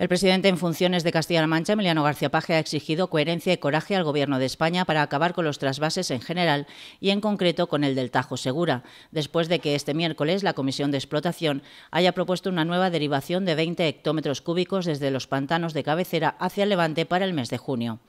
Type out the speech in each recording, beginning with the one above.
El presidente en funciones de Castilla-La Mancha, Emiliano García Paje, ha exigido coherencia y coraje al Gobierno de España para acabar con los trasvases en general y en concreto con el del Tajo Segura, después de que este miércoles la Comisión de Explotación haya propuesto una nueva derivación de 20 hectómetros cúbicos desde los pantanos de cabecera hacia levante para el mes de junio.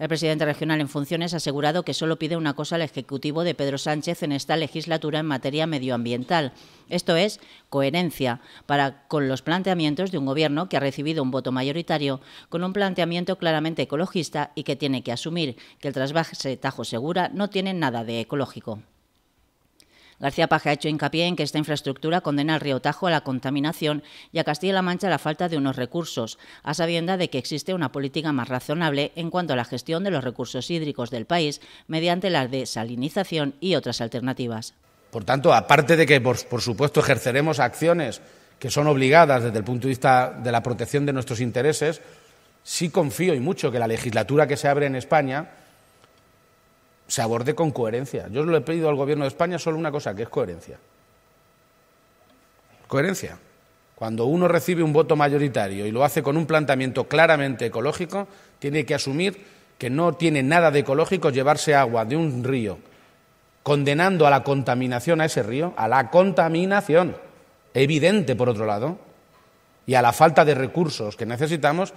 El presidente regional en funciones ha asegurado que solo pide una cosa al Ejecutivo de Pedro Sánchez en esta legislatura en materia medioambiental. Esto es coherencia para con los planteamientos de un gobierno que ha recibido un voto mayoritario con un planteamiento claramente ecologista y que tiene que asumir que el trasvase Tajo Segura no tiene nada de ecológico. García paja ha hecho hincapié en que esta infraestructura condena al río Tajo a la contaminación y a Castilla-La Mancha a la falta de unos recursos, a sabienda de que existe una política más razonable en cuanto a la gestión de los recursos hídricos del país mediante la desalinización y otras alternativas. Por tanto, aparte de que, por supuesto, ejerceremos acciones que son obligadas desde el punto de vista de la protección de nuestros intereses, sí confío y mucho que la legislatura que se abre en España se aborde con coherencia. Yo le he pedido al Gobierno de España solo una cosa, que es coherencia. Coherencia. Cuando uno recibe un voto mayoritario y lo hace con un planteamiento claramente ecológico, tiene que asumir que no tiene nada de ecológico llevarse agua de un río, condenando a la contaminación a ese río, a la contaminación, evidente por otro lado, y a la falta de recursos que necesitamos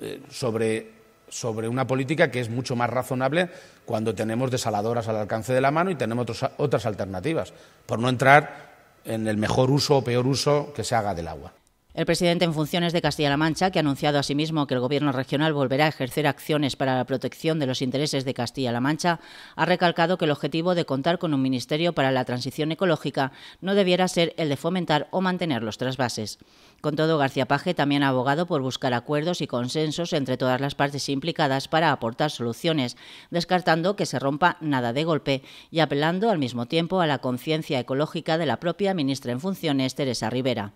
eh, sobre sobre una política que es mucho más razonable cuando tenemos desaladoras al alcance de la mano y tenemos otras alternativas, por no entrar en el mejor uso o peor uso que se haga del agua. El presidente en funciones de Castilla-La Mancha, que ha anunciado asimismo que el Gobierno regional volverá a ejercer acciones para la protección de los intereses de Castilla-La Mancha, ha recalcado que el objetivo de contar con un Ministerio para la Transición Ecológica no debiera ser el de fomentar o mantener los trasvases. Con todo, García Paje también ha abogado por buscar acuerdos y consensos entre todas las partes implicadas para aportar soluciones, descartando que se rompa nada de golpe y apelando al mismo tiempo a la conciencia ecológica de la propia ministra en funciones, Teresa Rivera.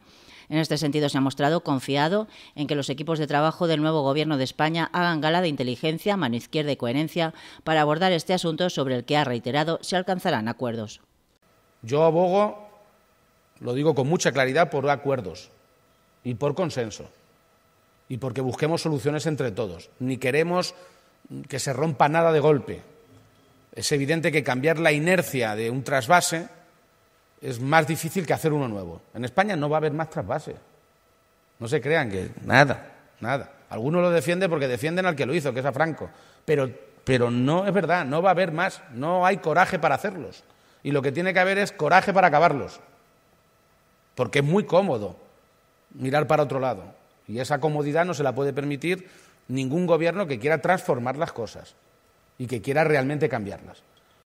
En este sentido, se ha mostrado confiado en que los equipos de trabajo del nuevo Gobierno de España hagan gala de inteligencia, mano izquierda y coherencia para abordar este asunto sobre el que ha reiterado se alcanzarán acuerdos. Yo abogo, lo digo con mucha claridad, por acuerdos y por consenso y porque busquemos soluciones entre todos. Ni queremos que se rompa nada de golpe. Es evidente que cambiar la inercia de un trasvase es más difícil que hacer uno nuevo. En España no va a haber más trasvase. No se crean que nada, nada. Algunos lo defienden porque defienden al que lo hizo, que es a Franco. Pero, pero no es verdad, no va a haber más. No hay coraje para hacerlos. Y lo que tiene que haber es coraje para acabarlos. Porque es muy cómodo mirar para otro lado. Y esa comodidad no se la puede permitir ningún gobierno que quiera transformar las cosas y que quiera realmente cambiarlas.